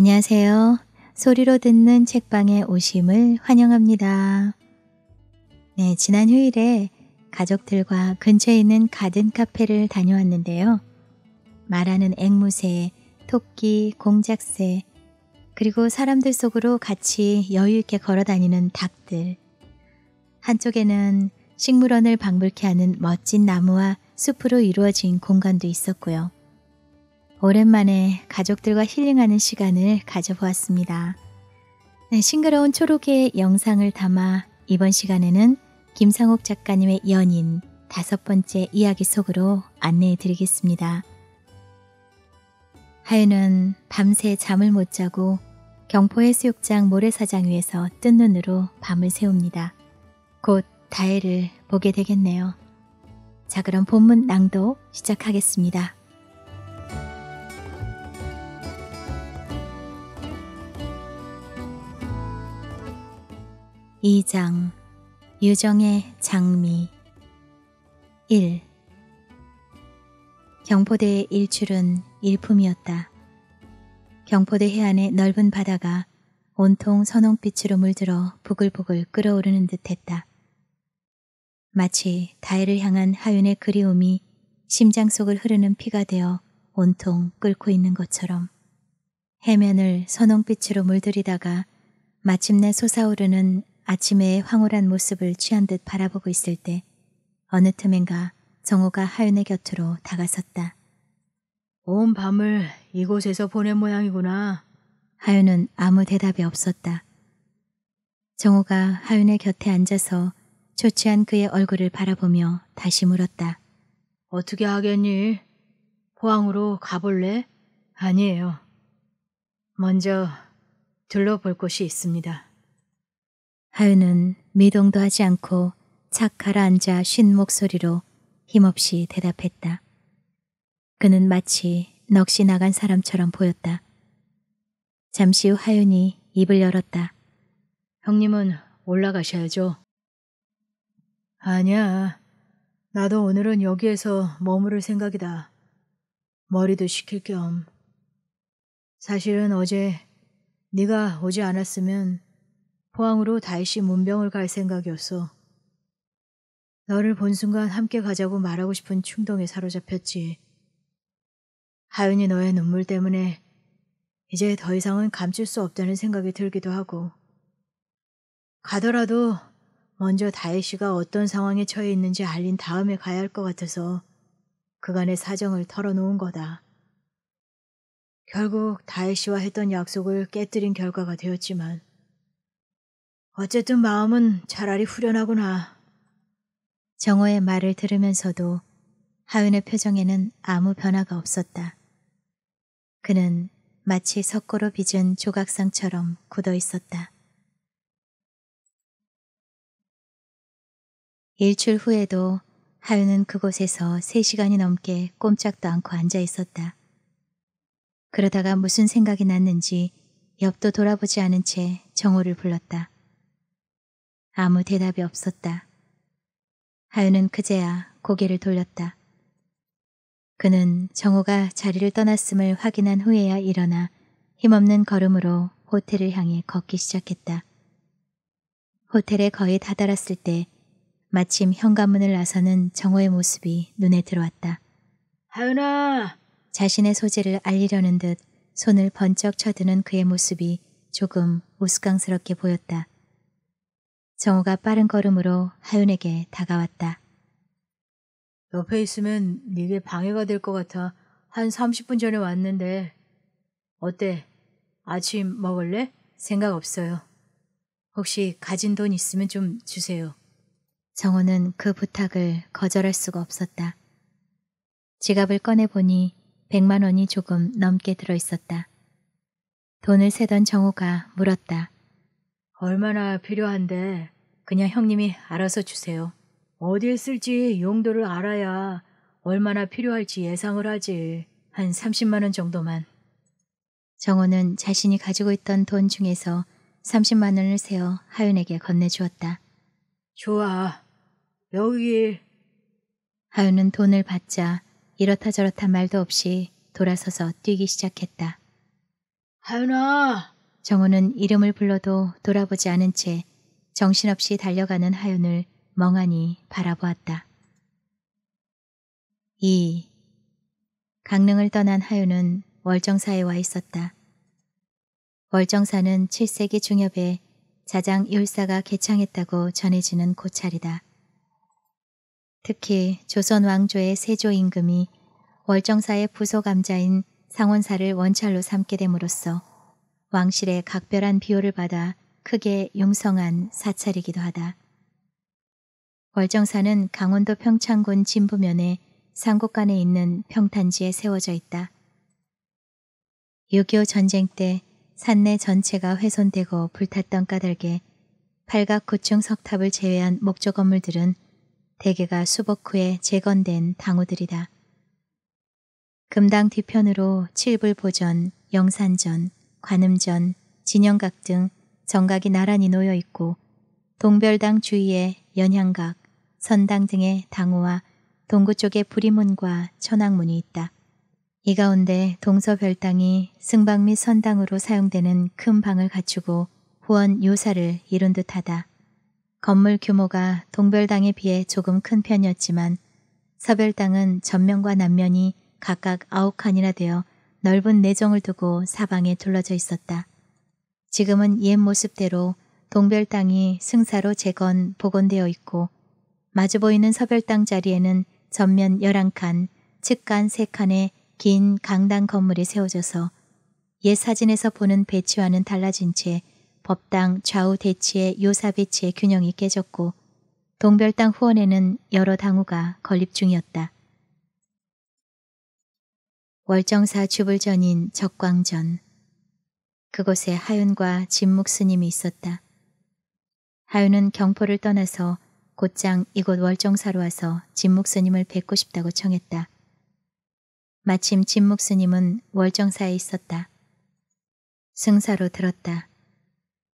안녕하세요. 소리로 듣는 책방에 오심을 환영합니다. 네, 지난 휴일에 가족들과 근처에 있는 가든 카페를 다녀왔는데요. 말하는 앵무새, 토끼, 공작새, 그리고 사람들 속으로 같이 여유있게 걸어 다니는 닭들. 한쪽에는 식물원을 방불케 하는 멋진 나무와 숲으로 이루어진 공간도 있었고요. 오랜만에 가족들과 힐링하는 시간을 가져보았습니다. 네, 싱그러운 초록의 영상을 담아 이번 시간에는 김상옥 작가님의 연인 다섯 번째 이야기 속으로 안내해 드리겠습니다. 하윤은 밤새 잠을 못 자고 경포해수욕장 모래사장 위에서 뜬 눈으로 밤을 새웁니다. 곧 다혜를 보게 되겠네요. 자 그럼 본문 낭독 시작하겠습니다. 2장 유정의 장미 1 경포대의 일출은 일품이었다. 경포대 해안의 넓은 바다가 온통 선홍빛으로 물들어 부글부글 끓어오르는 듯했다. 마치 다혜를 향한 하윤의 그리움이 심장 속을 흐르는 피가 되어 온통 끓고 있는 것처럼 해면을 선홍빛으로 물들이다가 마침내 솟아오르는 아침에 황홀한 모습을 취한 듯 바라보고 있을 때 어느 틈엔가 정호가 하윤의 곁으로 다가섰다. 온 밤을 이곳에서 보낸 모양이구나. 하윤은 아무 대답이 없었다. 정호가 하윤의 곁에 앉아서 초취한 그의 얼굴을 바라보며 다시 물었다. 어떻게 하겠니? 포항으로 가볼래? 아니에요. 먼저 둘러볼 곳이 있습니다. 하윤은 미동도 하지 않고 착 가라앉아 쉰 목소리로 힘없이 대답했다. 그는 마치 넋이 나간 사람처럼 보였다. 잠시 후 하윤이 입을 열었다. 형님은 올라가셔야죠. 아니야. 나도 오늘은 여기에서 머무를 생각이다. 머리도 식힐 겸. 사실은 어제 네가 오지 않았으면 포항으로 다시 문병을 갈 생각이었어. 너를 본 순간 함께 가자고 말하고 싶은 충동에 사로잡혔지. 하윤이 너의 눈물 때문에 이제 더 이상은 감출 수 없다는 생각이 들기도 하고 가더라도 먼저 다혜 씨가 어떤 상황에 처해 있는지 알린 다음에 가야 할 것 같아서 그간의 사정을 털어놓은 거다. 결국 다혜 씨와 했던 약속을 깨뜨린 결과가 되었지만 어쨌든 마음은 차라리 후련하구나. 정호의 말을 들으면서도 하윤의 표정에는 아무 변화가 없었다. 그는 마치 석고로 빚은 조각상처럼 굳어 있었다. 일출 후에도 하윤은 그곳에서 3시간이 넘게 꼼짝도 않고 앉아 있었다. 그러다가 무슨 생각이 났는지 옆도 돌아보지 않은 채 정호를 불렀다. 아무 대답이 없었다. 하윤은 그제야 고개를 돌렸다. 그는 정호가 자리를 떠났음을 확인한 후에야 일어나 힘없는 걸음으로 호텔을 향해 걷기 시작했다. 호텔에 거의 다다랐을 때 마침 현관문을 나서는 정호의 모습이 눈에 들어왔다. 하윤아! 자신의 소재를 알리려는 듯 손을 번쩍 쳐드는 그의 모습이 조금 우스꽝스럽게 보였다. 정호가 빠른 걸음으로 하윤에게 다가왔다. 옆에 있으면 네게 방해가 될 것 같아 한 30분 전에 왔는데 어때? 아침 먹을래? 생각 없어요. 혹시 가진 돈 있으면 좀 주세요. 정호는 그 부탁을 거절할 수가 없었다. 지갑을 꺼내보니 100만 원이 조금 넘게 들어있었다. 돈을 세던 정호가 물었다. 얼마나 필요한데 그냥 형님이 알아서 주세요. 어디에 쓸지 용도를 알아야 얼마나 필요할지 예상을 하지. 한 30만 원 정도만. 정호는 자신이 가지고 있던 돈 중에서 30만 원을 세어 하윤에게 건네주었다. 좋아. 여기. 하윤은 돈을 받자 이렇다 저렇다 말도 없이 돌아서서 뛰기 시작했다. 하윤아! 정우는 이름을 불러도 돌아보지 않은 채 정신없이 달려가는 하윤을 멍하니 바라보았다. 2. 강릉을 떠난 하윤은 월정사에 와 있었다. 월정사는 7세기 중엽에 자장 율사가 개창했다고 전해지는 고찰이다. 특히 조선 왕조의 세조 임금이 월정사의 부속 암자인 상원사를 원찰로 삼게 됨으로써 왕실의 각별한 비호를 받아 크게 융성한 사찰이기도 하다. 월정사는 강원도 평창군 진부면의 상곡간에 있는 평탄지에 세워져 있다. 6.25 전쟁 때 산내 전체가 훼손되고 불탔던 까닭에 팔각 구층 석탑을 제외한 목조 건물들은 대개가 수복 후에 재건된 당우들이다 금당 뒤편으로 칠불보전, 영산전, 관음전, 진영각 등 정각이 나란히 놓여 있고 동별당 주위에 연향각, 선당 등의 당호와 동구 쪽에 부리문과 천왕문이 있다. 이 가운데 동서별당이 승방 및 선당으로 사용되는 큰 방을 갖추고 후원 요사를 이룬 듯하다. 건물 규모가 동별당에 비해 조금 큰 편이었지만 서별당은 전면과 남면이 각각 아홉 칸이나 되어 넓은 내정을 두고 사방에 둘러져 있었다. 지금은 옛 모습대로 동별 땅이 승사로 재건 복원되어 있고 마주 보이는 서별 땅 자리에는 전면 11칸, 측간 3칸의 긴 강당 건물이 세워져서 옛 사진에서 보는 배치와는 달라진 채 법당 좌우 대치의 요사 배치의 균형이 깨졌고 동별 땅 후원에는 여러 당우가 건립 중이었다. 월정사 주불전인 적광전 그곳에 하윤과 진묵 스님이 있었다. 하윤은 경포를 떠나서 곧장 이곳 월정사로 와서 진묵 스님을 뵙고 싶다고 청했다. 마침 진묵 스님은 월정사에 있었다. 승사로 들었다.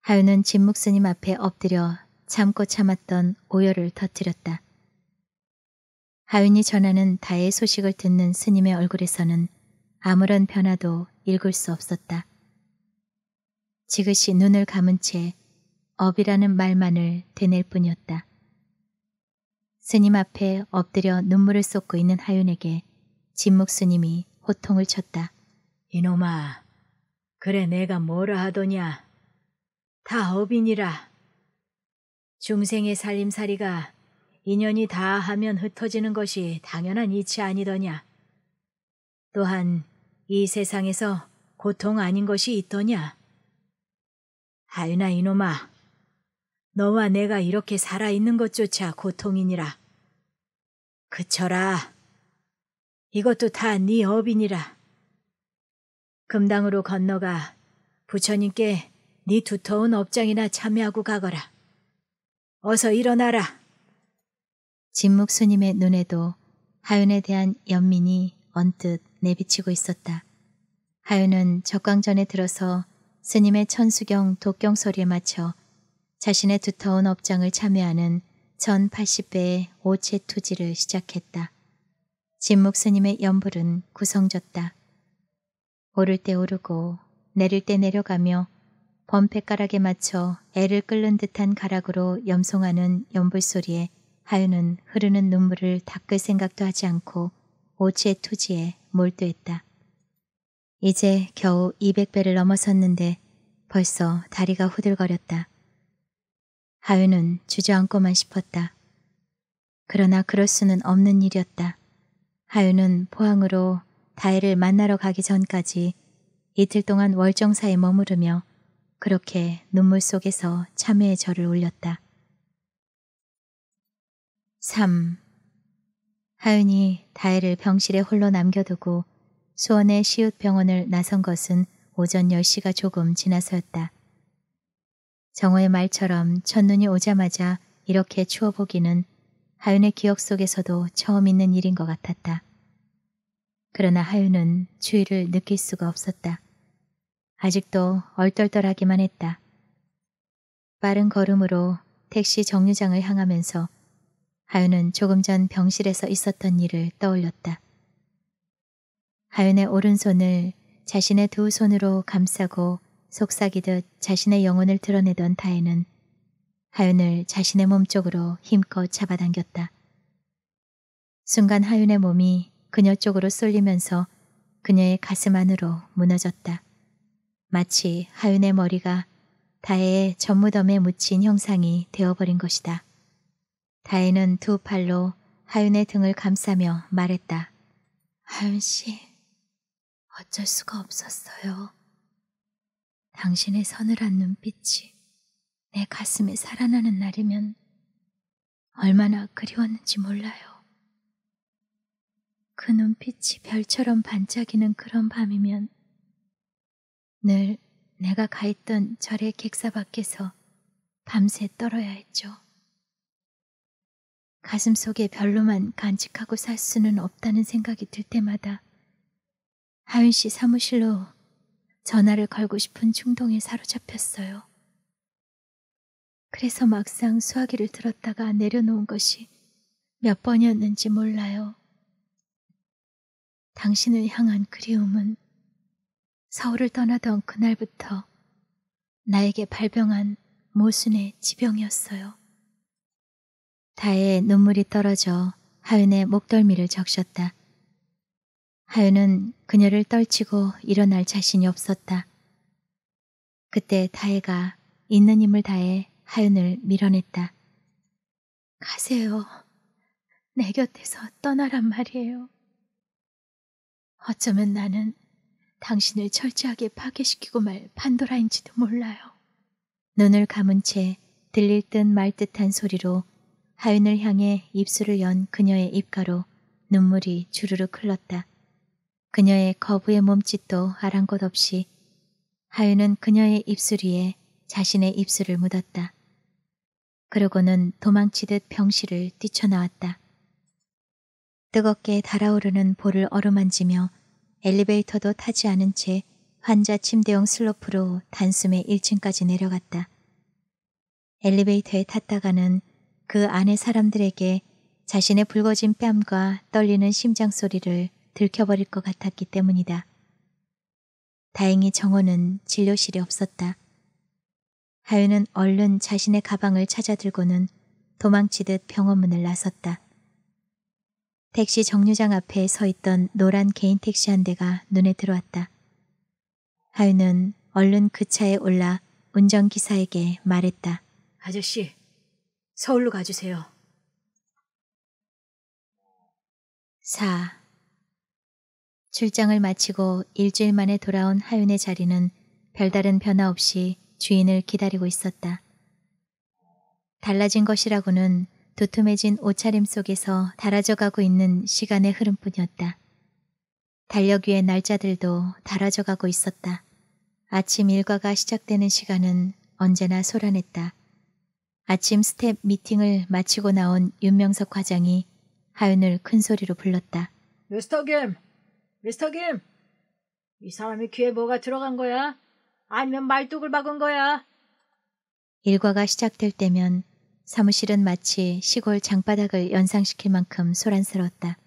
하윤은 진묵 스님 앞에 엎드려 참고 참았던 오열을 터뜨렸다. 하윤이 전하는 다의 소식을 듣는 스님의 얼굴에서는 아무런 변화도 읽을 수 없었다. 지그시 눈을 감은 채 업이라는 말만을 되낼 뿐이었다. 스님 앞에 엎드려 눈물을 쏟고 있는 하윤에게 진묵 스님이 호통을 쳤다. 이놈아, 그래 내가 뭐라 하더냐. 다 업이니라. 중생의 살림살이가 인연이 다 하면 흩어지는 것이 당연한 이치 아니더냐. 또한 이 세상에서 고통 아닌 것이 있더냐? 하윤아 이놈아, 너와 내가 이렇게 살아있는 것조차 고통이니라. 그쳐라. 이것도 다 네 업이니라. 금당으로 건너가 부처님께 네 두터운 업장이나 참여하고 가거라. 어서 일어나라. 진묵 스님의 눈에도 하윤에 대한 연민이 언뜻 내비치고 있었다. 하윤은 적광전에 들어서 스님의 천수경 독경 소리에 맞춰 자신의 두터운 업장을 참여하는 전 80배의 오체 투지를 시작했다. 진묵 스님의 연불은 구성졌다. 오를 때 오르고 내릴 때 내려가며 범패가락에 맞춰 애를 끓는 듯한 가락으로 염송하는 연불 소리에 하윤은 흐르는 눈물을 닦을 생각도 하지 않고 오체 투지에 몰두했다. 이제 겨우 200배를 넘어섰는데 벌써 다리가 후들거렸다. 하윤은 주저앉고만 싶었다. 그러나 그럴 수는 없는 일이었다. 하윤은 포항으로 다혜를 만나러 가기 전까지 이틀 동안 월정사에 머무르며 그렇게 눈물 속에서 참회의 절을 올렸다. 3. 하윤이 다혜를 병실에 홀로 남겨두고 수원의 시옷병원을 나선 것은 오전 10시가 조금 지나서였다. 정호의 말처럼 첫눈이 오자마자 이렇게 추워 보기는 하윤의 기억 속에서도 처음 있는 일인 것 같았다. 그러나 하윤은 추위를 느낄 수가 없었다. 아직도 얼떨떨하기만 했다. 빠른 걸음으로 택시 정류장을 향하면서 하윤은 조금 전 병실에서 있었던 일을 떠올렸다. 하윤의 오른손을 자신의 두 손으로 감싸고 속삭이듯 자신의 영혼을 드러내던 타인는 하윤을 자신의 몸 쪽으로 힘껏 잡아당겼다. 순간 하윤의 몸이 그녀 쪽으로 쏠리면서 그녀의 가슴 안으로 무너졌다. 마치 하윤의 머리가 다혜의 전무덤에 묻힌 형상이 되어버린 것이다. 다혜는 두 팔로 하윤의 등을 감싸며 말했다. 하윤 씨, 어쩔 수가 없었어요. 당신의 서늘한 눈빛이 내 가슴에 살아나는 날이면 얼마나 그리웠는지 몰라요. 그 눈빛이 별처럼 반짝이는 그런 밤이면 늘 내가 가 있던 절의 객사 밖에서 밤새 떨어야 했죠. 가슴 속에 별로만 간직하고 살 수는 없다는 생각이 들 때마다 하윤 씨 사무실로 전화를 걸고 싶은 충동에 사로잡혔어요. 그래서 막상 수화기를 들었다가 내려놓은 것이 몇 번이었는지 몰라요. 당신을 향한 그리움은 서울을 떠나던 그날부터 나에게 발병한 모순의 지병이었어요. 다의 눈물이 떨어져 하윤의 목덜미를 적셨다. 하윤은 그녀를 떨치고 일어날 자신이 없었다. 그때 다혜가 있는 힘을 다해 하윤을 밀어냈다. 가세요. 내 곁에서 떠나란 말이에요. 어쩌면 나는 당신을 철저하게 파괴시키고 말 판도라인지도 몰라요. 눈을 감은 채 들릴 듯 말 듯한 소리로 하윤을 향해 입술을 연 그녀의 입가로 눈물이 주르륵 흘렀다. 그녀의 거부의 몸짓도 아랑곳 없이 하윤은 그녀의 입술 위에 자신의 입술을 묻었다. 그러고는 도망치듯 병실을 뛰쳐나왔다. 뜨겁게 달아오르는 볼을 어루만지며 엘리베이터도 타지 않은 채 환자 침대용 슬로프로 단숨에 1층까지 내려갔다. 엘리베이터에 탔다가는 그 안의 사람들에게 자신의 붉어진 뺨과 떨리는 심장 소리를 들켜버릴 것 같았기 때문이다. 다행히 정호는 진료실이 없었다. 하윤은 얼른 자신의 가방을 찾아 들고는 도망치듯 병원문을 나섰다. 택시 정류장 앞에 서 있던 노란 개인 택시 한 대가 눈에 들어왔다. 하윤은 얼른 그 차에 올라 운전기사에게 말했다. 아저씨, 서울로 가주세요. 4. 출장을 마치고 일주일 만에 돌아온 하윤의 자리는 별다른 변화 없이 주인을 기다리고 있었다. 달라진 것이라고는 두툼해진 옷차림 속에서 달아져 가고 있는 시간의 흐름뿐이었다. 달력 위의 날짜들도 달아져 가고 있었다. 아침 일과가 시작되는 시간은 언제나 소란했다. 아침 스텝 미팅을 마치고 나온 윤명석 과장이 하윤을 큰 소리로 불렀다. 미스터 김! 미스터 김! 이 사람이 귀에 뭐가 들어간 거야? 아니면 말뚝을 박은 거야? 일과가 시작될 때면 사무실은 마치 시골 장바닥을 연상시킬 만큼 소란스러웠다.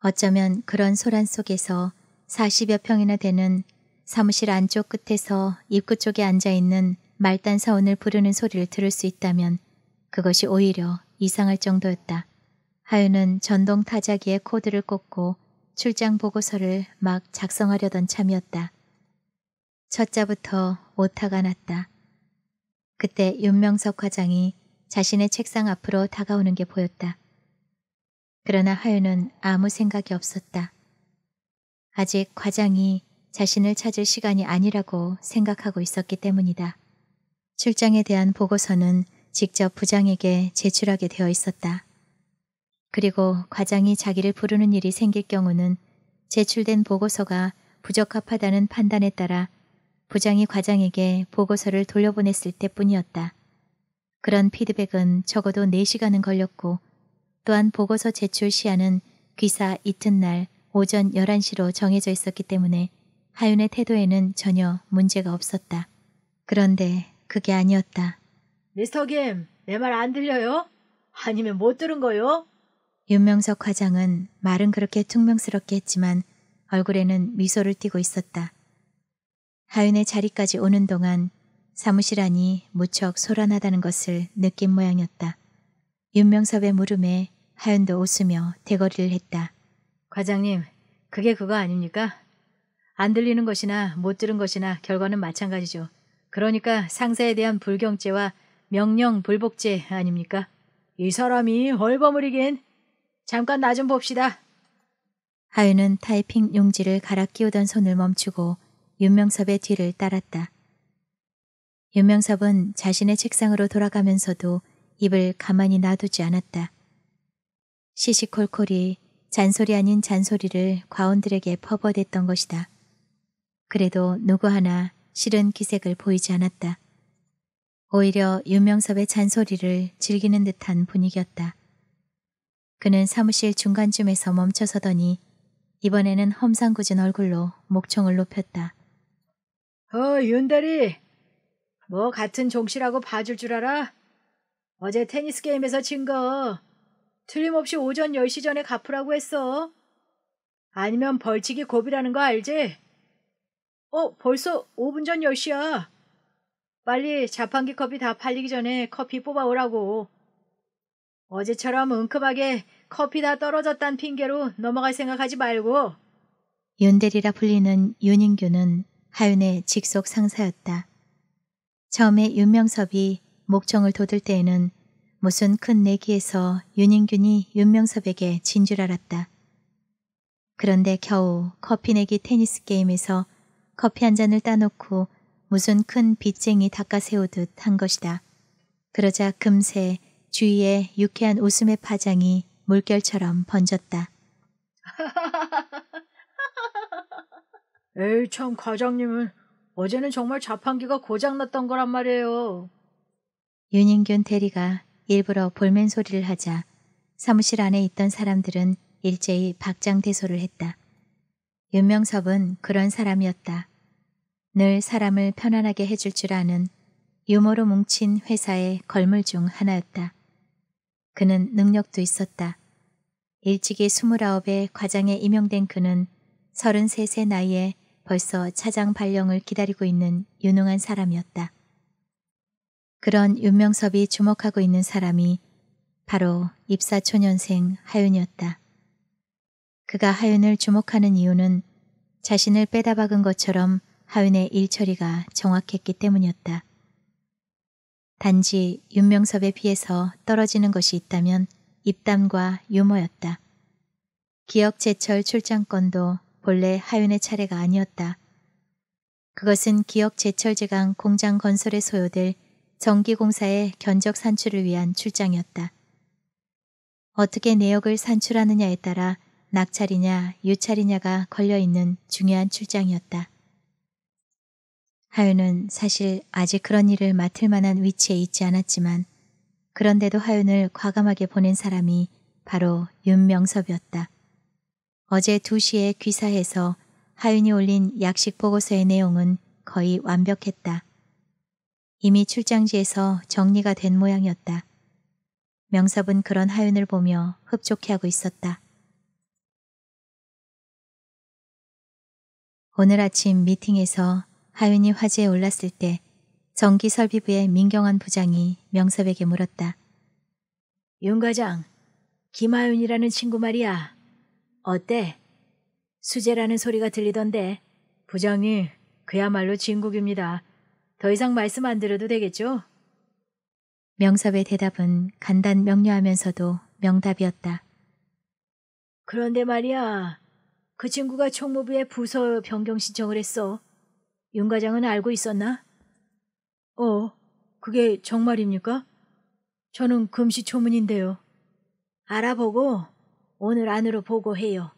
어쩌면 그런 소란 속에서 40여 평이나 되는 사무실 안쪽 끝에서 입구 쪽에 앉아 있는 말단 사원을 부르는 소리를 들을 수 있다면 그것이 오히려 이상할 정도였다. 하윤은 전동 타자기에 코드를 꽂고 출장 보고서를 막 작성하려던 참이었다. 첫 자부터 오타가 났다. 그때 윤명석 과장이 자신의 책상 앞으로 다가오는 게 보였다. 그러나 하윤은 아무 생각이 없었다. 아직 과장이 자신을 찾을 시간이 아니라고 생각하고 있었기 때문이다. 출장에 대한 보고서는 직접 부장에게 제출하게 되어 있었다. 그리고 과장이 자기를 부르는 일이 생길 경우는 제출된 보고서가 부적합하다는 판단에 따라 부장이 과장에게 보고서를 돌려보냈을 때뿐이었다. 그런 피드백은 적어도 4시간은 걸렸고 또한 보고서 제출 시한은 귀사 이튿날 오전 11시로 정해져 있었기 때문에 하윤의 태도에는 전혀 문제가 없었다. 그런데 그게 아니었다. 미스터 김, 내 말 안 들려요? 아니면 못 들은 거요? 윤명석 과장은 말은 그렇게 퉁명스럽게 했지만 얼굴에는 미소를 띠고 있었다. 하윤의 자리까지 오는 동안 사무실 안이 무척 소란하다는 것을 느낀 모양이었다. 윤명섭의 물음에 하윤도 웃으며 대거리를 했다. 과장님, 그게 그거 아닙니까? 안 들리는 것이나 못 들은 것이나 결과는 마찬가지죠. 그러니까 상사에 대한 불경죄와 명령 불복죄 아닙니까? 이 사람이 헐버무리긴. 잠깐 나 좀 봅시다. 하윤은 타이핑 용지를 갈아 끼우던 손을 멈추고 윤명섭의 뒤를 따랐다. 윤명섭은 자신의 책상으로 돌아가면서도 입을 가만히 놔두지 않았다. 시시콜콜이 잔소리 아닌 잔소리를 과원들에게 퍼버댔던 것이다. 그래도 누구 하나 실은 기색을 보이지 않았다. 오히려 유명섭의 잔소리를 즐기는 듯한 분위기였다. 그는 사무실 중간쯤에서 멈춰서더니 이번에는 험상궂은 얼굴로 목청을 높였다. 어, 윤대리. 뭐 같은 종씨라고 봐줄 줄 알아? 어제 테니스 게임에서 진 거. 틀림없이 오전 10시 전에 갚으라고 했어. 아니면 벌칙이 고비라는 거 알지? 어, 벌써 5분 전 10시야. 빨리 자판기 커피 다 팔리기 전에 커피 뽑아오라고. 어제처럼 은큼하게 커피 다 떨어졌단 핑계로 넘어갈 생각하지 말고. 윤대리라 불리는 윤인규는 하윤의 직속 상사였다. 처음에 윤명섭이 목청을 돋을 때에는 무슨 큰 내기에서 윤인균이 윤명섭에게 진 줄 알았다. 그런데 겨우 커피 내기 테니스 게임에서 커피 한 잔을 따놓고 무슨 큰빚쟁이 닦아세우듯 한 것이다. 그러자 금세 주위에 유쾌한 웃음의 파장이 물결처럼 번졌다. 에이 참 과장님은 어제는 정말 자판기가 고장났던 거란 말이에요. 윤인균 대리가 일부러 볼멘 소리를 하자 사무실 안에 있던 사람들은 일제히 박장대소를 했다. 윤명섭은 그런 사람이었다. 늘 사람을 편안하게 해줄 줄 아는 유머로 뭉친 회사의 걸물 중 하나였다. 그는 능력도 있었다. 일찍이 29에 과장에 임용된 그는 3 3의 나이에 벌써 차장 발령을 기다리고 있는 유능한 사람이었다. 그런 윤명섭이 주목하고 있는 사람이 바로 입사 초년생 하윤이었다. 그가 하윤을 주목하는 이유는 자신을 빼다 박은 것처럼 하윤의 일처리가 정확했기 때문이었다. 단지 윤명섭에 비해서 떨어지는 것이 있다면 입담과 유머였다. 기억 제철 출장권도 본래 하윤의 차례가 아니었다. 그것은 기억 제철제강 공장 건설에 소요될 전기공사의 견적 산출을 위한 출장이었다. 어떻게 내역을 산출하느냐에 따라 낙찰이냐 유찰이냐가 걸려있는 중요한 출장이었다. 하윤은 사실 아직 그런 일을 맡을 만한 위치에 있지 않았지만 그런데도 하윤을 과감하게 보낸 사람이 바로 윤명섭이었다. 어제 2시에 귀사해서 하윤이 올린 약식 보고서의 내용은 거의 완벽했다. 이미 출장지에서 정리가 된 모양이었다. 명섭은 그런 하윤을 보며 흡족해하고 있었다. 오늘 아침 미팅에서 하윤이 화재에 올랐을 때 전기설비부의 민경환 부장이 명섭에게 물었다. 윤 과장, 김하윤이라는 친구 말이야. 어때? 수재라는 소리가 들리던데 부장이 그야말로 진국입니다. 더 이상 말씀 안 드려도 되겠죠? 명섭의 대답은 간단 명료하면서도 명답이었다. 그런데 말이야, 그 친구가 총무부에 부서 변경 신청을 했어. 윤 과장은 알고 있었나? 어, 그게 정말입니까? 저는 금시초문인데요. 알아보고 오늘 안으로 보고해요.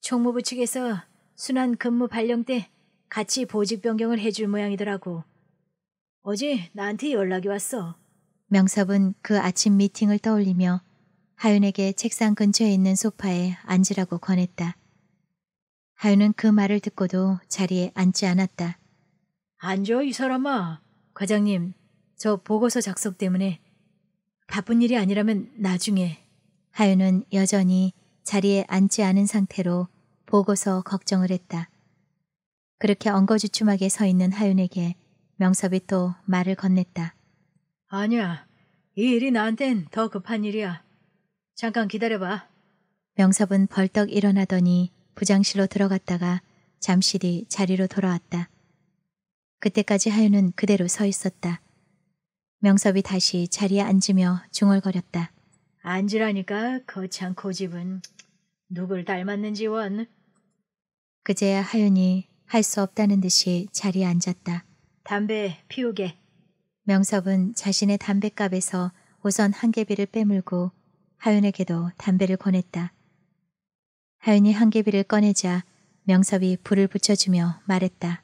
총무부 측에서 순환 근무 발령 때 같이 보직 변경을 해줄 모양이더라고. 어제 나한테 연락이 왔어. 명섭은 그 아침 미팅을 떠올리며 하윤에게 책상 근처에 있는 소파에 앉으라고 권했다. 하윤은 그 말을 듣고도 자리에 앉지 않았다. 안아이 사람아. 과장님, 저 보고서 작성 때문에 바쁜 일이 아니라면 나중에. 하윤은 여전히 자리에 앉지 않은 상태로 보고서 걱정을 했다. 그렇게 엉거주춤하게 서 있는 하윤에게 명섭이 또 말을 건넸다. 아니야. 이 일이 나한텐 더 급한 일이야. 잠깐 기다려봐. 명섭은 벌떡 일어나더니 부장실로 들어갔다가 잠시 뒤 자리로 돌아왔다. 그때까지 하윤은 그대로 서 있었다. 명섭이 다시 자리에 앉으며 중얼거렸다. 앉으라니까 거창 그 고집은 누굴 닮았는지 원. 그제야 하윤이 할 수 없다는 듯이 자리에 앉았다. 담배 피우게. 명섭은 자신의 담배값에서 우선 한 개비를 빼물고 하윤에게도 담배를 권했다. 하윤이 한 개비를 꺼내자 명섭이 불을 붙여주며 말했다.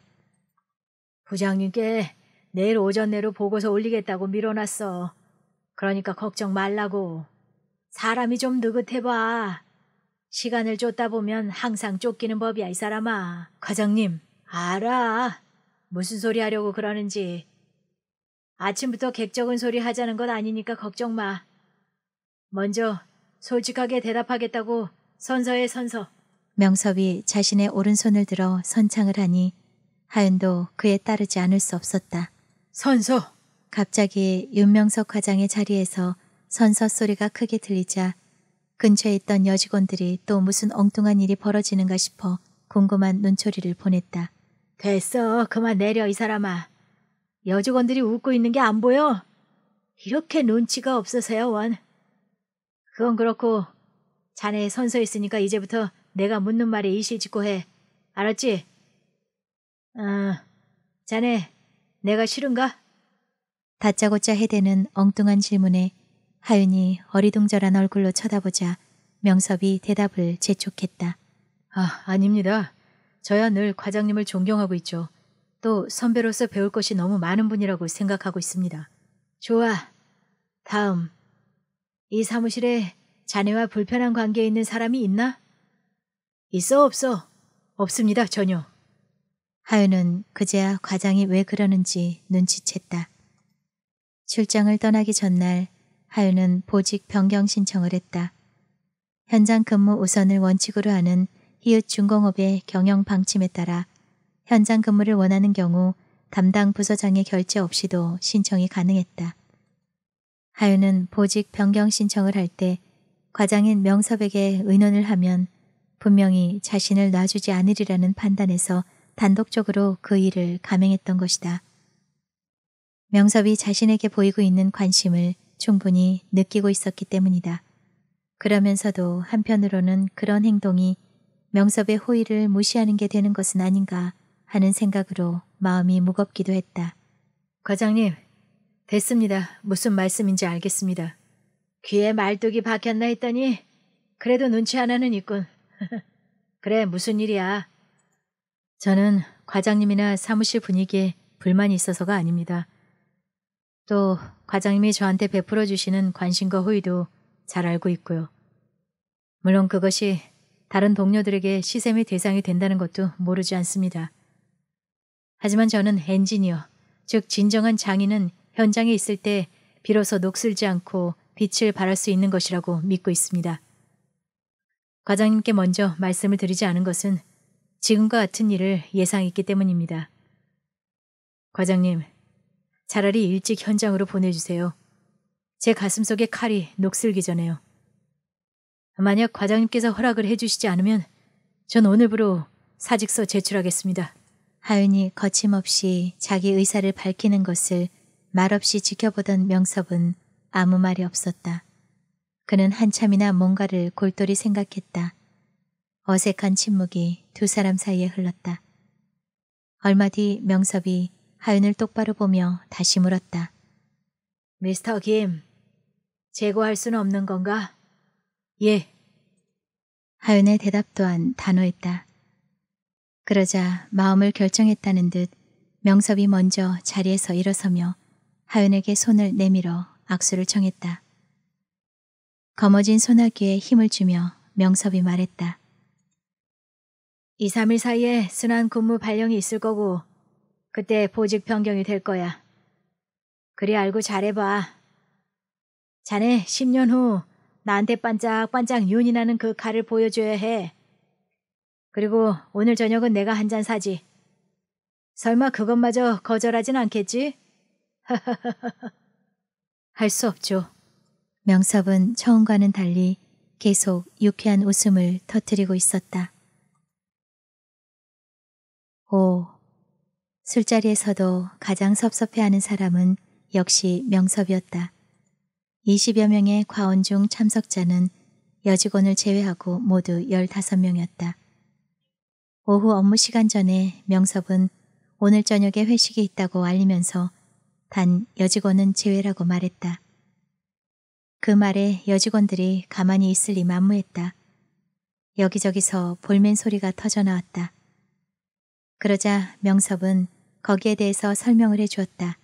부장님께 내일 오전 내로 보고서 올리겠다고 밀어놨어. 그러니까 걱정 말라고. 사람이 좀 느긋해봐. 시간을 쫓다 보면 항상 쫓기는 법이야, 이 사람아. 과장님, 알아. 무슨 소리 하려고 그러는지. 아침부터 객적은 소리 하자는 건 아니니까 걱정 마. 먼저 솔직하게 대답하겠다고 선서에 선서. 명섭이 자신의 오른손을 들어 선창을 하니 하윤도 그에 따르지 않을 수 없었다. 선서! 갑자기 윤명석 과장의 자리에서 선서 소리가 크게 들리자 근처에 있던 여직원들이 또 무슨 엉뚱한 일이 벌어지는가 싶어 궁금한 눈초리를 보냈다. 됐어. 그만 내려 이 사람아. 여직원들이 웃고 있는 게 안 보여? 이렇게 눈치가 없어서요 원. 그건 그렇고 자네 선서 있으니까 이제부터 내가 묻는 말에 이실직고해. 알았지? 아, 자네, 내가 싫은가? 다짜고짜 해대는 엉뚱한 질문에 하윤이 어리둥절한 얼굴로 쳐다보자 명섭이 대답을 재촉했다. 아, 아닙니다. 저야 늘 과장님을 존경하고 있죠. 또 선배로서 배울 것이 너무 많은 분이라고 생각하고 있습니다. 좋아. 다음. 이 사무실에 자네와 불편한 관계에 있는 사람이 있나? 있어 없어? 없습니다, 전혀. 하윤은 그제야 과장이 왜 그러는지 눈치챘다. 출장을 떠나기 전날 하윤은 보직 변경 신청을 했다. 현장 근무 우선을 원칙으로 하는 히읗 중공업의 경영 방침에 따라 현장 근무를 원하는 경우 담당 부서장의 결재 없이도 신청이 가능했다. 하윤은 보직 변경 신청을 할 때 과장인 명섭에게 의논을 하면 분명히 자신을 놔주지 않으리라는 판단에서 단독적으로 그 일을 감행했던 것이다. 명섭이 자신에게 보이고 있는 관심을 충분히 느끼고 있었기 때문이다. 그러면서도 한편으로는 그런 행동이 명섭의 호의를 무시하는 게 되는 것은 아닌가 하는 생각으로 마음이 무겁기도 했다. 과장님, 됐습니다. 무슨 말씀인지 알겠습니다. 귀에 말뚝이 박혔나 했더니 그래도 눈치 하나는 있군. 그래, 무슨 일이야. 저는 과장님이나 사무실 분위기에 불만이 있어서가 아닙니다. 또 과장님이 저한테 베풀어 주시는 관심과 호의도 잘 알고 있고요. 물론 그것이 다른 동료들에게 시샘의 대상이 된다는 것도 모르지 않습니다. 하지만 저는 엔지니어, 즉 진정한 장인은 현장에 있을 때 비로소 녹슬지 않고 빛을 발할 수 있는 것이라고 믿고 있습니다. 과장님께 먼저 말씀을 드리지 않은 것은 지금과 같은 일을 예상했기 때문입니다. 과장님, 차라리 일찍 현장으로 보내주세요. 제가슴속에 칼이 녹슬기 전에요. 만약 과장님께서 허락을 해주시지 않으면 전 오늘부로 사직서 제출하겠습니다. 하윤이 거침없이 자기 의사를 밝히는 것을 말없이 지켜보던 명섭은 아무 말이 없었다. 그는 한참이나 뭔가를 골똘히 생각했다. 어색한 침묵이 두 사람 사이에 흘렀다. 얼마 뒤 명섭이 하윤을 똑바로 보며 다시 물었다. 미스터 김, 제거할 수는 없는 건가? 예. 하윤의 대답 또한 단호했다. 그러자 마음을 결정했다는 듯 명섭이 먼저 자리에서 일어서며 하윤에게 손을 내밀어 악수를 청했다. 검어진 소나귀에 힘을 주며 명섭이 말했다. 2, 3일 사이에 순환 근무 발령이 있을 거고 그때 보직 변경이 될 거야. 그리 알고 잘해봐. 자네 10년 후 나한테 반짝반짝 윤이 나는 그 칼을 보여줘야 해. 그리고 오늘 저녁은 내가 한 잔 사지. 설마 그것마저 거절하진 않겠지? 할 수 없죠. 명섭은 처음과는 달리 계속 유쾌한 웃음을 터뜨리고 있었다. 5. 술자리에서도 가장 섭섭해하는 사람은 역시 명섭이었다. 20여 명의 과원 중 참석자는 여직원을 제외하고 모두 15명이었다. 오후 업무 시간 전에 명섭은 오늘 저녁에 회식이 있다고 알리면서 단 여직원은 제외라고 말했다. 그 말에 여직원들이 가만히 있을 리 만무했다. 여기저기서 볼멘 소리가 터져나왔다. 그러자 명섭은 거기에 대해서 설명을 해 주었다.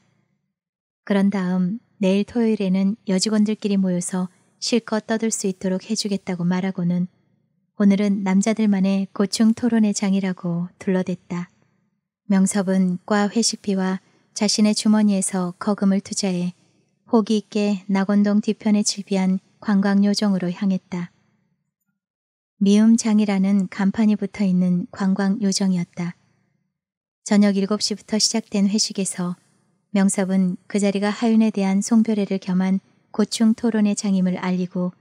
그런 다음 내일 토요일에는 여직원들끼리 모여서 실컷 떠들 수 있도록 해주겠다고 말하고는 오늘은 남자들만의 고충 토론의 장이라고 둘러댔다. 명섭은 과 회식비와 자신의 주머니에서 거금을 투자해 호기 있게 낙원동 뒤편에 집비한 관광요정으로 향했다. 미음장이라는 간판이 붙어 있는 관광요정이었다. 저녁 7시부터 시작된 회식에서 명섭은 그 자리가 하윤에 대한 송별회를 겸한 고충 토론의 장임을 알리고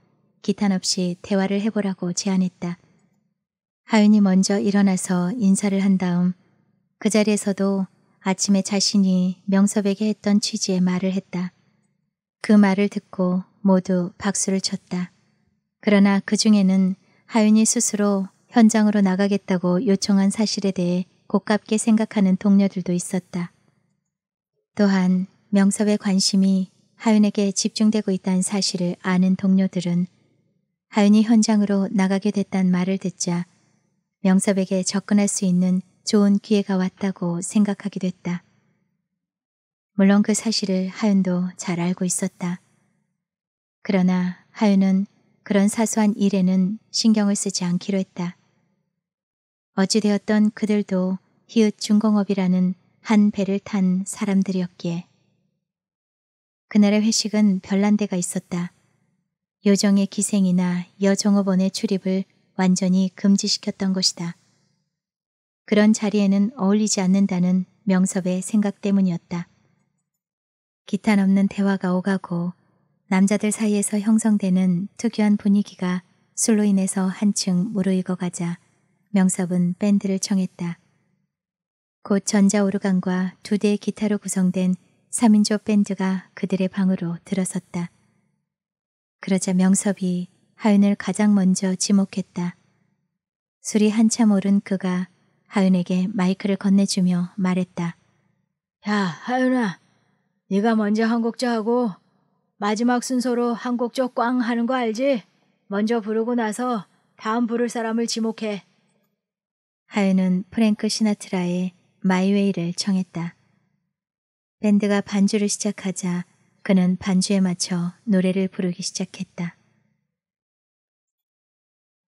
기탄 없이 대화를 해보라고 제안했다. 하윤이 먼저 일어나서 인사를 한 다음 그 자리에서도 아침에 자신이 명섭에게 했던 취지의 말을 했다. 그 말을 듣고 모두 박수를 쳤다. 그러나 그 중에는 하윤이 스스로 현장으로 나가겠다고 요청한 사실에 대해 고깝게 생각하는 동료들도 있었다. 또한 명섭의 관심이 하윤에게 집중되고 있다는 사실을 아는 동료들은 하윤이 현장으로 나가게 됐단 말을 듣자 명섭에게 접근할 수 있는 좋은 기회가 왔다고 생각하기도 했다. 물론 그 사실을 하윤도 잘 알고 있었다. 그러나 하윤은 그런 사소한 일에는 신경을 쓰지 않기로 했다. 어찌되었던 그들도 히읗 중공업이라는 한 배를 탄 사람들이었기에 그날의 회식은 별난 데가 있었다. 요정의 기생이나 여종업원의 출입을 완전히 금지시켰던 것이다. 그런 자리에는 어울리지 않는다는 명섭의 생각 때문이었다. 기탄 없는 대화가 오가고 남자들 사이에서 형성되는 특유한 분위기가 술로 인해서 한층 무르익어 가자 명섭은 밴드를 청했다. 곧 전자오르간과 두 대의 기타로 구성된 3인조 밴드가 그들의 방으로 들어섰다. 그러자 명섭이 하윤을 가장 먼저 지목했다. 술이 한참 오른 그가 하윤에게 마이크를 건네주며 말했다. 야, 하윤아, 네가 먼저 한 곡자 하고 마지막 순서로 한 곡조 꽝 하는 거 알지? 먼저 부르고 나서 다음 부를 사람을 지목해. 하윤은 프랭크 시나트라의 마이웨이를 청했다. 밴드가 반주를 시작하자 그는 반주에 맞춰 노래를 부르기 시작했다.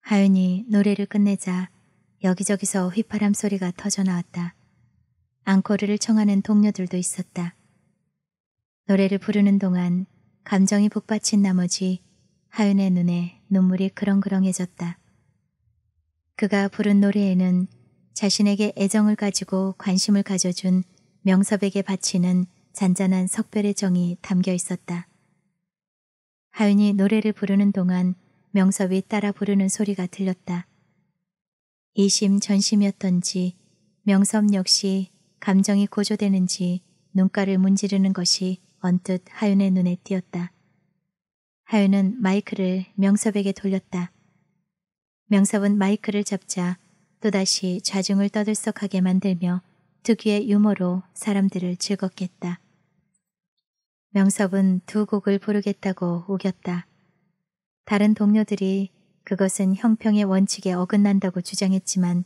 하윤이 노래를 끝내자 여기저기서 휘파람 소리가 터져나왔다. 앙코르를 청하는 동료들도 있었다. 노래를 부르는 동안 감정이 북받친 나머지 하윤의 눈에 눈물이 그렁그렁해졌다. 그가 부른 노래에는 자신에게 애정을 가지고 관심을 가져준 명섭에게 바치는 잔잔한 석별의 정이 담겨 있었다. 하윤이 노래를 부르는 동안 명섭이 따라 부르는 소리가 들렸다. 이심 전심이었던지 명섭 역시 감정이 고조되는지 눈가를 문지르는 것이 언뜻 하윤의 눈에 띄었다. 하윤은 마이크를 명섭에게 돌렸다. 명섭은 마이크를 잡자 또다시 좌중을 떠들썩하게 만들며 특유의 유머로 사람들을 즐겁게했다 명섭은 두 곡을 부르겠다고 우겼다. 다른 동료들이 그것은 형평의 원칙에 어긋난다고 주장했지만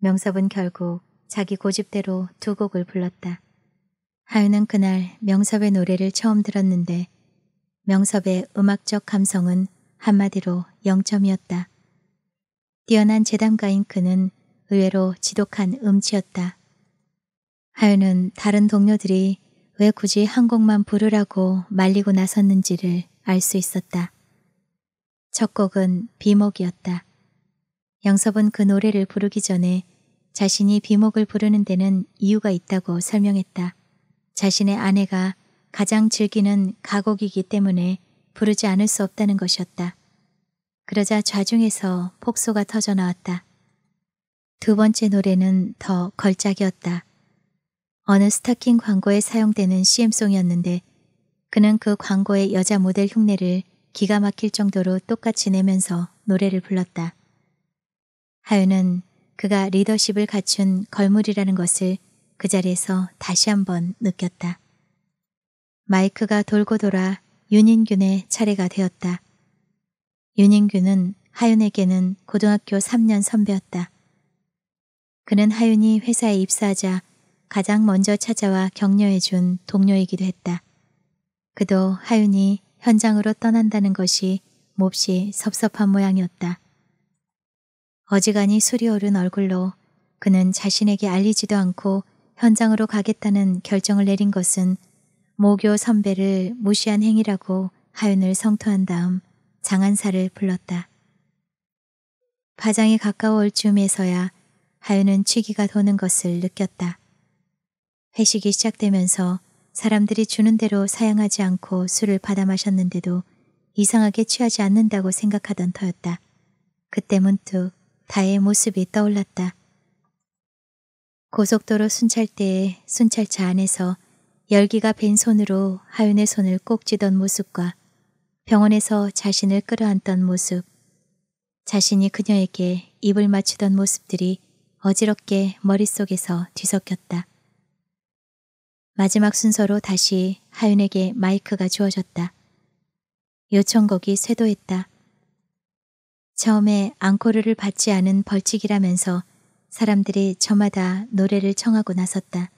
명섭은 결국 자기 고집대로 두 곡을 불렀다. 하윤은 그날 명섭의 노래를 처음 들었는데 명섭의 음악적 감성은 한마디로 영점이었다. 뛰어난 재단가인 그는 의외로 지독한 음치였다. 하윤은 다른 동료들이 왜 굳이 한 곡만 부르라고 말리고 나섰는지를 알 수 있었다. 첫 곡은 비목이었다. 영섭은 그 노래를 부르기 전에 자신이 비목을 부르는 데는 이유가 있다고 설명했다. 자신의 아내가 가장 즐기는 가곡이기 때문에 부르지 않을 수 없다는 것이었다. 그러자 좌중에서 폭소가 터져 나왔다. 두 번째 노래는 더 걸작이었다. 어느 스타킹 광고에 사용되는 CM송이었는데 그는 그 광고의 여자 모델 흉내를 기가 막힐 정도로 똑같이 내면서 노래를 불렀다. 하윤은 그가 리더십을 갖춘 걸물이라는 것을 그 자리에서 다시 한번 느꼈다. 마이크가 돌고 돌아 윤인균의 차례가 되었다. 윤인규는 하윤에게는 고등학교 3년 선배였다. 그는 하윤이 회사에 입사하자 가장 먼저 찾아와 격려해준 동료이기도 했다. 그도 하윤이 현장으로 떠난다는 것이 몹시 섭섭한 모양이었다. 어지간히 술이 오른 얼굴로 그는 자신에게 알리지도 않고 현장으로 가겠다는 결정을 내린 것은 모교 선배를 무시한 행위라고 하윤을 성토한 다음 장한사를 불렀다. 파장이 가까워올 쯤에서야 하윤은 취기가 도는 것을 느꼈다. 회식이 시작되면서 사람들이 주는 대로 사양하지 않고 술을 받아 마셨는데도 이상하게 취하지 않는다고 생각하던 터였다. 그때 문득 다의 모습이 떠올랐다. 고속도로 순찰대의 순찰차 안에서 열기가 밴 손으로 하윤의 손을 꼭 쥐던 모습과 병원에서 자신을 끌어안던 모습, 자신이 그녀에게 입을 맞추던 모습들이 어지럽게 머릿속에서 뒤섞였다. 마지막 순서로 다시 하윤에게 마이크가 주어졌다. 요청곡이 쇄도했다. 처음에 앙코르를 받지 않은 벌칙이라면서 사람들이 저마다 노래를 청하고 나섰다.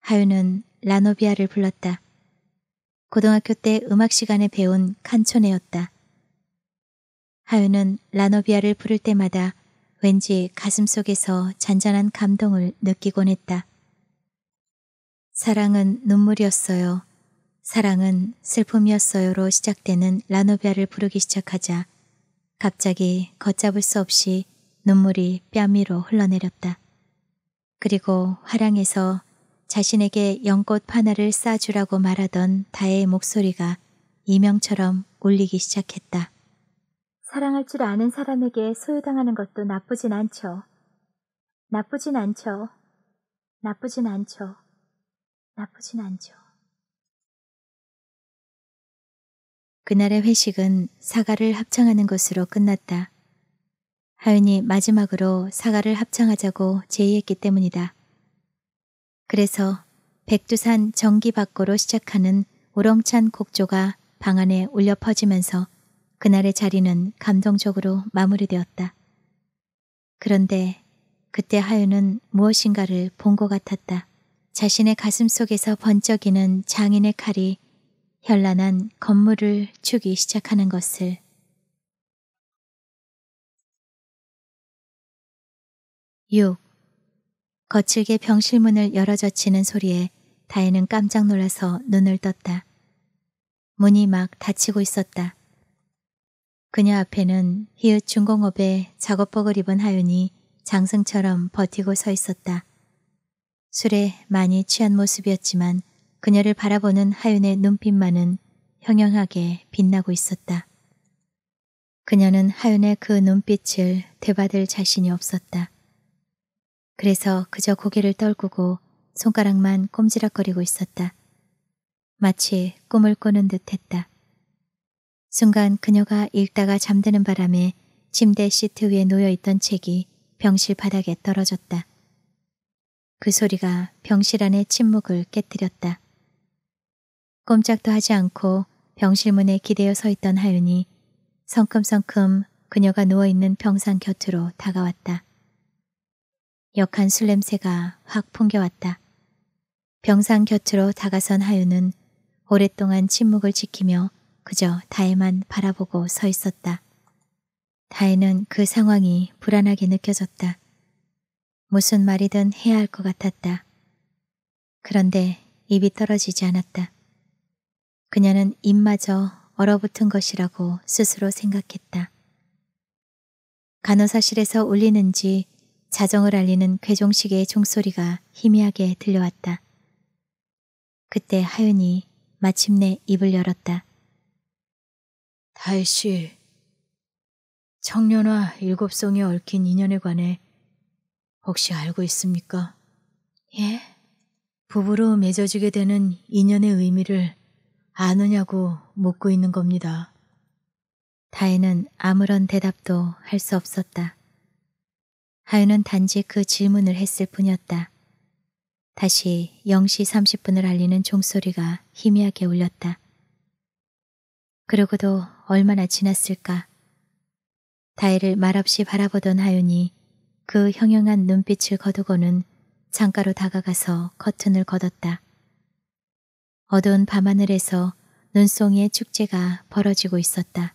하윤은 라노비아를 불렀다. 고등학교 때 음악 시간에 배운 칸초네였다. 하윤은 라노비아를 부를 때마다 왠지 가슴 속에서 잔잔한 감동을 느끼곤 했다. 사랑은 눈물이었어요. 사랑은 슬픔이었어요로 시작되는 라노비아를 부르기 시작하자 갑자기 걷잡을 수 없이 눈물이 뺨위로 흘러내렸다. 그리고 화랑에서 자신에게 연꽃 하나를 싸주라고 말하던 다의 목소리가 이명처럼 울리기 시작했다. 사랑할 줄 아는 사람에게 소유당하는 것도 나쁘진 않죠. 나쁘진 않죠. 나쁘진 않죠. 나쁘진 않죠. 그날의 회식은 사과를 합창하는 것으로 끝났다. 하윤이 마지막으로 사과를 합창하자고 제의했기 때문이다. 그래서 백두산 정기 밖으로 시작하는 우렁찬 곡조가 방 안에 울려 퍼지면서 그날의 자리는 감동적으로 마무리되었다. 그런데 그때 하윤은 무엇인가를 본 것 같았다. 자신의 가슴 속에서 번쩍이는 장인의 칼이 현란한 건물을 주기 시작하는 것을 육 거칠게 병실문을 열어 젖히는 소리에 다혜는 깜짝 놀라서 눈을 떴다. 문이 막 닫히고 있었다. 그녀 앞에는 히읗 중공업에 작업복을 입은 하윤이 장승처럼 버티고 서 있었다. 술에 많이 취한 모습이었지만 그녀를 바라보는 하윤의 눈빛만은 형형하게 빛나고 있었다. 그녀는 하윤의 그 눈빛을 되받을 자신이 없었다. 그래서 그저 고개를 떨구고 손가락만 꼼지락거리고 있었다. 마치 꿈을 꾸는 듯 했다. 순간 그녀가 읽다가 잠드는 바람에 침대 시트 위에 놓여있던 책이 병실 바닥에 떨어졌다. 그 소리가 병실 안의 침묵을 깨뜨렸다. 꼼짝도 하지 않고 병실 문에 기대어 서 있던 하윤이 성큼성큼 그녀가 누워있는 병상 곁으로 다가왔다. 역한 술 냄새가 확 풍겨왔다. 병상 곁으로 다가선 하윤은 오랫동안 침묵을 지키며 그저 다혜만 바라보고 서 있었다. 다혜는 그 상황이 불안하게 느껴졌다. 무슨 말이든 해야 할 것 같았다. 그런데 입이 떨어지지 않았다. 그녀는 입마저 얼어붙은 것이라고 스스로 생각했다. 간호사실에서 울리는지 자정을 알리는 괴종식의 종소리가 희미하게 들려왔다. 그때 하윤이 마침내 입을 열었다. 다혜씨, 청년화 일곱송이 얽힌 인연에 관해 혹시 알고 있습니까? 예? 부부로 맺어지게 되는 인연의 의미를 아느냐고 묻고 있는 겁니다. 다혜는 아무런 대답도 할 수 없었다. 하윤은 단지 그 질문을 했을 뿐이었다. 다시 0시 30분을 알리는 종소리가 희미하게 울렸다. 그러고도 얼마나 지났을까. 다혜를 말없이 바라보던 하윤이 그 형형한 눈빛을 거두고는 창가로 다가가서 커튼을 걷었다. 어두운 밤하늘에서 눈송이의 축제가 벌어지고 있었다.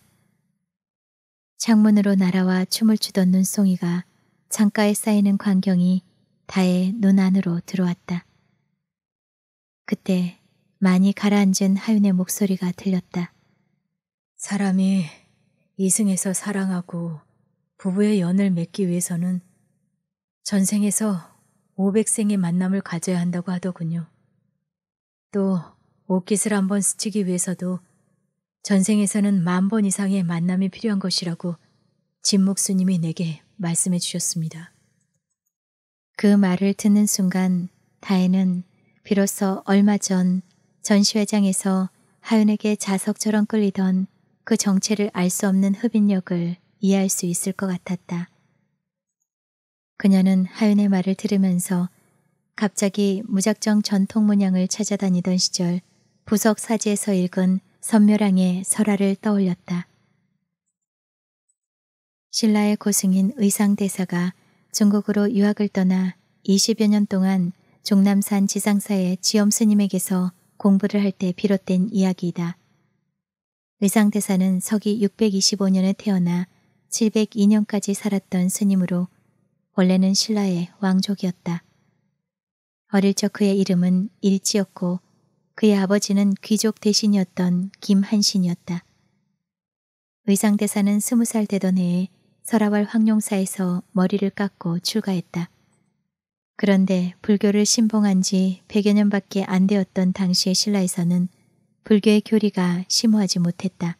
창문으로 날아와 춤을 추던 눈송이가 창가에 쌓이는 광경이 다의 눈 안으로 들어왔다. 그때 많이 가라앉은 하윤의 목소리가 들렸다. 사람이 이승에서 사랑하고 부부의 연을 맺기 위해서는 전생에서 500생의 만남을 가져야 한다고 하더군요. 또 옷깃을 한번 스치기 위해서도 전생에서는 만 번 이상의 만남이 필요한 것이라고 진목 스님이 내게 말씀해 주셨습니다. 그 말을 듣는 순간 다혜는 비로소 얼마 전 전시회장에서 하윤에게 자석처럼 끌리던 그 정체를 알 수 없는 흡인력을 이해할 수 있을 것 같았다. 그녀는 하윤의 말을 들으면서 갑자기 무작정 전통 문양을 찾아다니던 시절 부석 사지에서 읽은 선묘랑의 설화를 떠올렸다. 신라의 고승인 의상대사가 중국으로 유학을 떠나 20여 년 동안 종남산 지상사의 지엄 스님에게서 공부를 할 때 비롯된 이야기이다. 의상대사는 서기 625년에 태어나 702년까지 살았던 스님으로 원래는 신라의 왕족이었다. 어릴 적 그의 이름은 일지였고 그의 아버지는 귀족 대신이었던 김한신이었다. 의상대사는 스무 살 되던 해에 설화월 황룡사에서 머리를 깎고 출가했다. 그런데 불교를 신봉한 지 100여 년밖에 안 되었던 당시의 신라에서는 불교의 교리가 심오하지 못했다.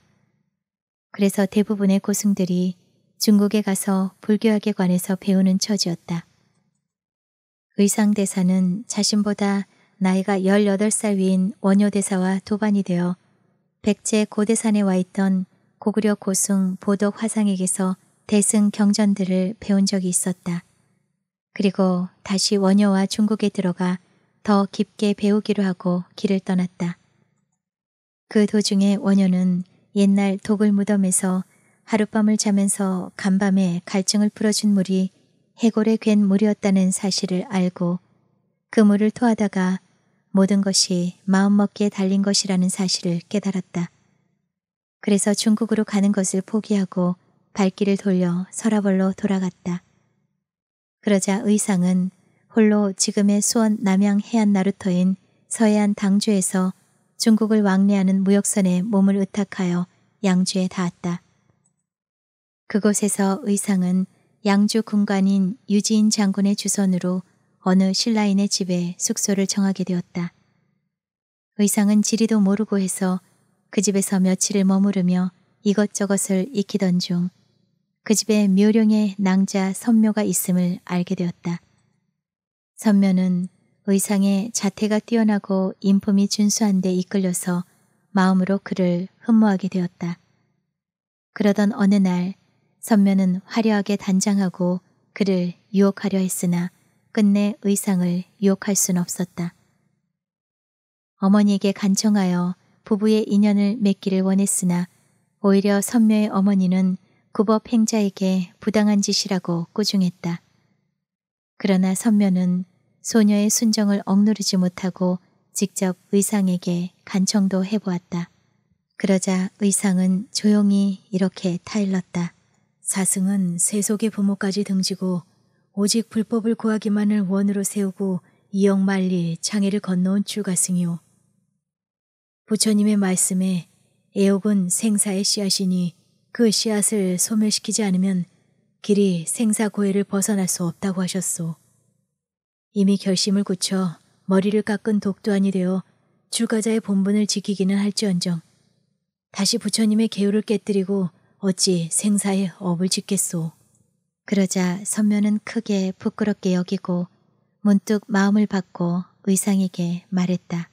그래서 대부분의 고승들이 중국에 가서 불교학에 관해서 배우는 처지였다. 의상대사는 자신보다 나이가 18살 위인 원효대사와 도반이 되어 백제 고대산에 와 있던 고구려 고승 보덕 화상에게서 대승 경전들을 배운 적이 있었다. 그리고 다시 원효와 중국에 들어가 더 깊게 배우기로 하고 길을 떠났다. 그 도중에 원효는 옛날 독을 무덤에서 하룻밤을 자면서 간밤에 갈증을 풀어준 물이 해골에 괜 물이었다는 사실을 알고 그 물을 토하다가 모든 것이 마음먹기에 달린 것이라는 사실을 깨달았다. 그래서 중국으로 가는 것을 포기하고 발길을 돌려 서라벌로 돌아갔다. 그러자 의상은 홀로 지금의 수원 남양 해안 나루터인 서해안 당주에서 중국을 왕래하는 무역선에 몸을 의탁하여 양주에 닿았다. 그곳에서 의상은 양주 군관인 유지인 장군의 주선으로 어느 신라인의 집에 숙소를 정하게 되었다. 의상은 지리도 모르고 해서 그 집에서 며칠을 머무르며 이것저것을 익히던 중그 집에 묘령의 낭자 선묘가 있음을 알게 되었다. 선묘는 의상에 자태가 뛰어나고 인품이 준수한데 이끌려서 마음으로 그를 흠모하게 되었다. 그러던 어느 날선묘는 화려하게 단장하고 그를 유혹하려 했으나 끝내 의상을 유혹할 순 없었다. 어머니에게 간청하여 부부의 인연을 맺기를 원했으나 오히려 선묘의 어머니는 구법 행자에게 부당한 짓이라고 꾸중했다. 그러나 선면은 소녀의 순정을 억누르지 못하고 직접 의상에게 간청도 해보았다. 그러자 의상은 조용히 이렇게 타일렀다. 사승은 세속의 부모까지 등지고 오직 불법을 구하기만을 원으로 세우고 이억만리 창해를 건너온 출가승이오 부처님의 말씀에 애옥은 생사의 씨앗이니 그 씨앗을 소멸시키지 않으면 길이 생사고해를 벗어날 수 없다고 하셨소. 이미 결심을 굳혀 머리를 깎은 독도안이 되어 주가자의 본분을 지키기는 할지언정 다시 부처님의 계율을 깨뜨리고 어찌 생사에 업을 짓겠소. 그러자 선면은 크게 부끄럽게 여기고 문득 마음을 받고 의상에게 말했다.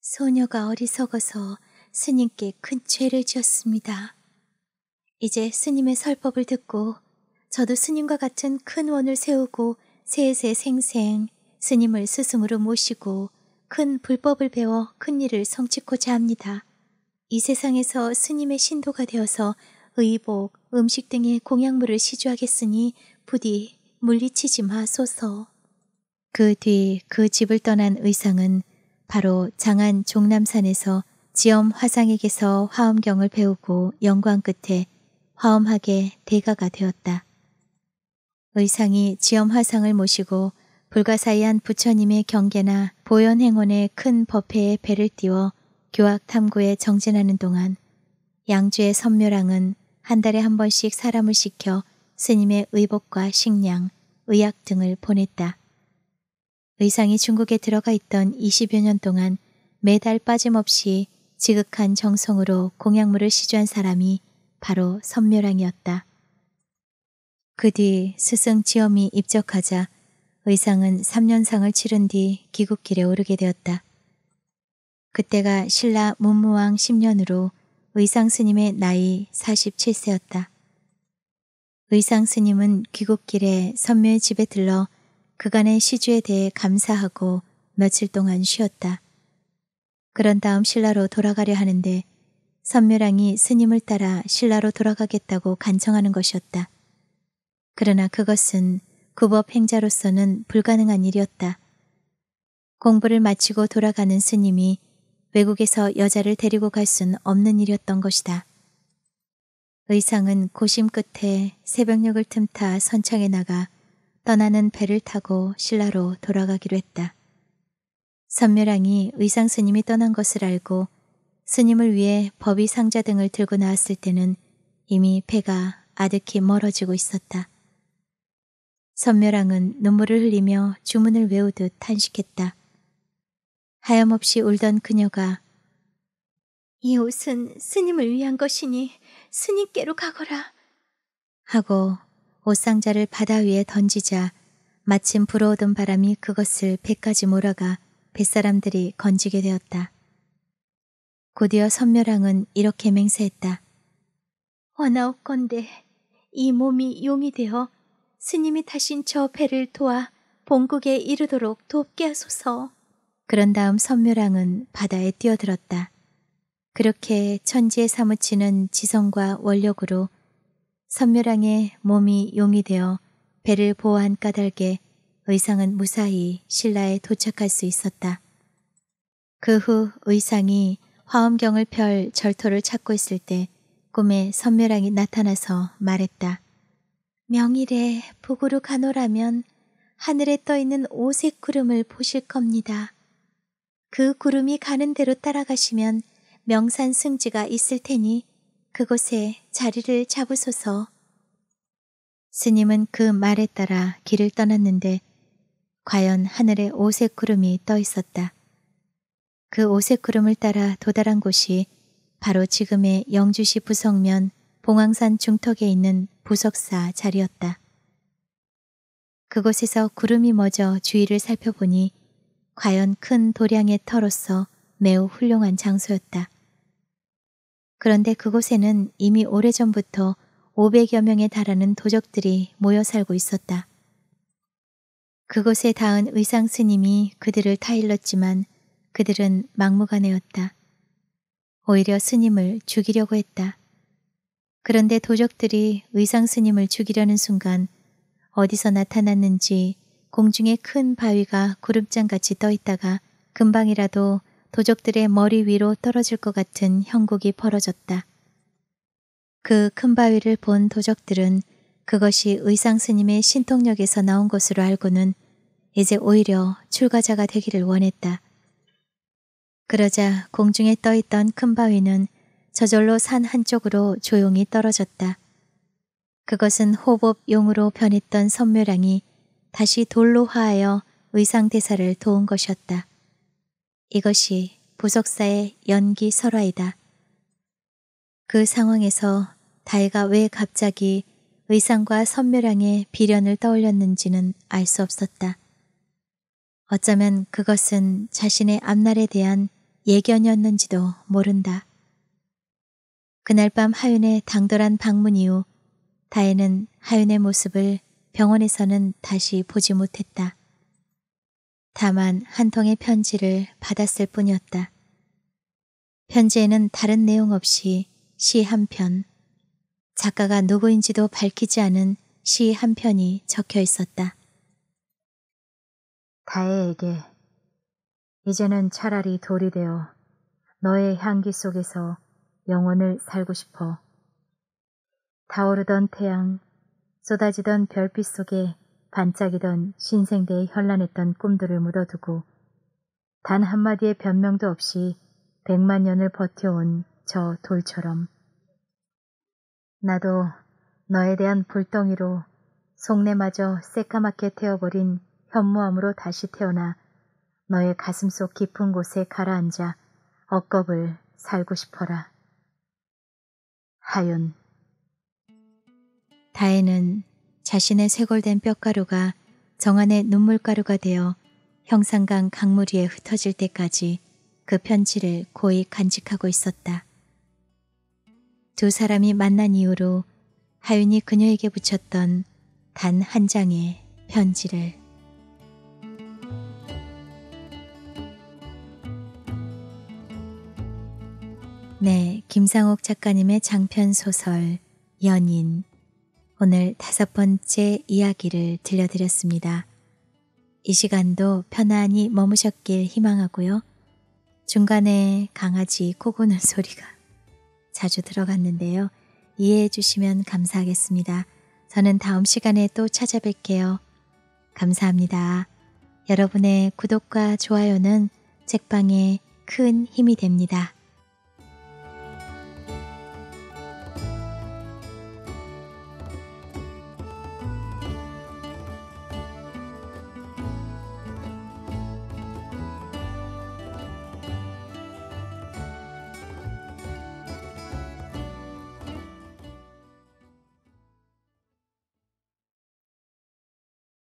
소녀가 어리석어서 스님께 큰 죄를 지었습니다. 이제 스님의 설법을 듣고 저도 스님과 같은 큰 원을 세우고 세세 생생 스님을 스승으로 모시고 큰 불법을 배워 큰 일을 성취코자 합니다. 이 세상에서 스님의 신도가 되어서 의복, 음식 등의 공약물을 시주하겠으니 부디 물리치지 마소서. 그 뒤 그 집을 떠난 의상은 바로 장안 종남산에서 지엄 화상에게서 화엄경을 배우고 영광 끝에 화엄하게 대가가 되었다. 의상이 지엄 화상을 모시고 불가사의한 부처님의 경계나 보현 행원의 큰 법회에 배를 띄워 교학 탐구에 정진하는 동안 양주의 선묘랑은 한 달에 한 번씩 사람을 시켜 스님의 의복과 식량, 의약 등을 보냈다. 의상이 중국에 들어가 있던 20여 년 동안 매달 빠짐없이 지극한 정성으로 공약물을 시주한 사람이 바로 선묘랑이었다. 그 뒤 스승 지엄이 입적하자 의상은 3년상을 치른 뒤 귀국길에 오르게 되었다. 그때가 신라 문무왕 10년으로 의상 스님의 나이 47세였다. 의상 스님은 귀국길에 선묘의 집에 들러 그간의 시주에 대해 감사하고 며칠 동안 쉬었다. 그런 다음 신라로 돌아가려 하는데 선묘랑이 스님을 따라 신라로 돌아가겠다고 간청하는 것이었다. 그러나 그것은 구법 행자로서는 불가능한 일이었다. 공부를 마치고 돌아가는 스님이 외국에서 여자를 데리고 갈 순 없는 일이었던 것이다. 의상은 고심 끝에 새벽녘을 틈타 선창에 나가 떠나는 배를 타고 신라로 돌아가기로 했다. 선묘랑이 의상 스님이 떠난 것을 알고 스님을 위해 법이 상자 등을 들고 나왔을 때는 이미 배가 아득히 멀어지고 있었다. 선묘랑은 눈물을 흘리며 주문을 외우듯 탄식했다. 하염없이 울던 그녀가 이 옷은 스님을 위한 것이니 스님께로 가거라 하고 옷상자를 바다 위에 던지자 마침 불어오던 바람이 그것을 배까지 몰아가 뱃사람들이 건지게 되었다. 곧이어 선멸왕은 이렇게 맹세했다. 원하옵건대 이 몸이 용이 되어 스님이 타신 저 배를 도와 본국에 이르도록 돕게 하소서. 그런 다음 선묘랑은 바다에 뛰어들었다. 그렇게 천지에 사무치는 지성과 원력으로 선묘랑의 몸이 용이 되어 배를 보호한 까닭에 의상은 무사히 신라에 도착할 수 있었다. 그 후 의상이 화엄경을 펼 절토를 찾고 있을 때 꿈에 선멸왕이 나타나서 말했다. 명일에 북으로 가노라면 하늘에 떠 있는 오색 구름을 보실 겁니다. 그 구름이 가는 대로 따라가시면 명산 승지가 있을 테니 그곳에 자리를 잡으소서. 스님은 그 말에 따라 길을 떠났는데 과연 하늘에 오색 구름이 떠 있었다. 그 오색 구름을 따라 도달한 곳이 바로 지금의 영주시 부석면 봉황산 중턱에 있는 부석사 자리였다. 그곳에서 구름이 멎어 주위를 살펴보니 과연 큰 도량의 터로서 매우 훌륭한 장소였다. 그런데 그곳에는 이미 오래전부터 500여 명에 달하는 도적들이 모여 살고 있었다. 그곳에 닿은 의상 스님이 그들을 타일렀지만 그들은 막무가내였다. 오히려 스님을 죽이려고 했다. 그런데 도적들이 의상 스님을 죽이려는 순간 어디서 나타났는지 공중에 큰 바위가 구름장같이 떠 있다가 금방이라도 도적들의 머리 위로 떨어질 것 같은 형국이 벌어졌다. 그 큰 바위를 본 도적들은 그것이 의상 스님의 신통력에서 나온 것으로 알고는 이제 오히려 출가자가 되기를 원했다. 그러자 공중에 떠 있던 큰 바위는 저절로 산 한쪽으로 조용히 떨어졌다. 그것은 호법 용으로 변했던 선묘랑이 다시 돌로 화하여 의상대사를 도운 것이었다. 이것이 보석사의 연기 설화이다. 그 상황에서 다혜가 왜 갑자기 의상과 선묘량의 비련을 떠올렸는지는 알 수 없었다. 어쩌면 그것은 자신의 앞날에 대한 예견이었는지도 모른다. 그날 밤 하윤의 당돌한 방문 이후 다혜는 하윤의 모습을 병원에서는 다시 보지 못했다. 다만 한 통의 편지를 받았을 뿐이었다. 편지에는 다른 내용 없이 시 한 편, 작가가 누구인지도 밝히지 않은 시 한 편이 적혀 있었다. 다혜에게 이제는 차라리 돌이 되어 너의 향기 속에서 영혼을 살고 싶어. 타오르던 태양, 쏟아지던 별빛 속에 반짝이던 신생대의 현란했던 꿈들을 묻어두고 단 한마디의 변명도 없이 백만 년을 버텨온 저 돌처럼 나도 너에 대한 불덩이로 속내마저 새까맣게 태워버린 현무암으로 다시 태어나 너의 가슴속 깊은 곳에 가라앉아 억겁을 살고 싶어라. 하윤 다혜는 자신의 쇄골된 뼈가루가 정한의 눈물가루가 되어 형상강 강물 위에 흩어질 때까지 그 편지를 고이 간직하고 있었다. 두 사람이 만난 이후로 하윤이 그녀에게 붙였던 단 한 장의 편지를 네, 김상옥 작가님의 장편 소설 연인 오늘 다섯 번째 이야기를 들려드렸습니다. 이 시간도 편안히 머무셨길 희망하고요. 중간에 강아지 코 고는 소리가 자주 들어갔는데요. 이해해 주시면 감사하겠습니다. 저는 다음 시간에 또 찾아뵐게요. 감사합니다. 여러분의 구독과 좋아요는 책방에 큰 힘이 됩니다.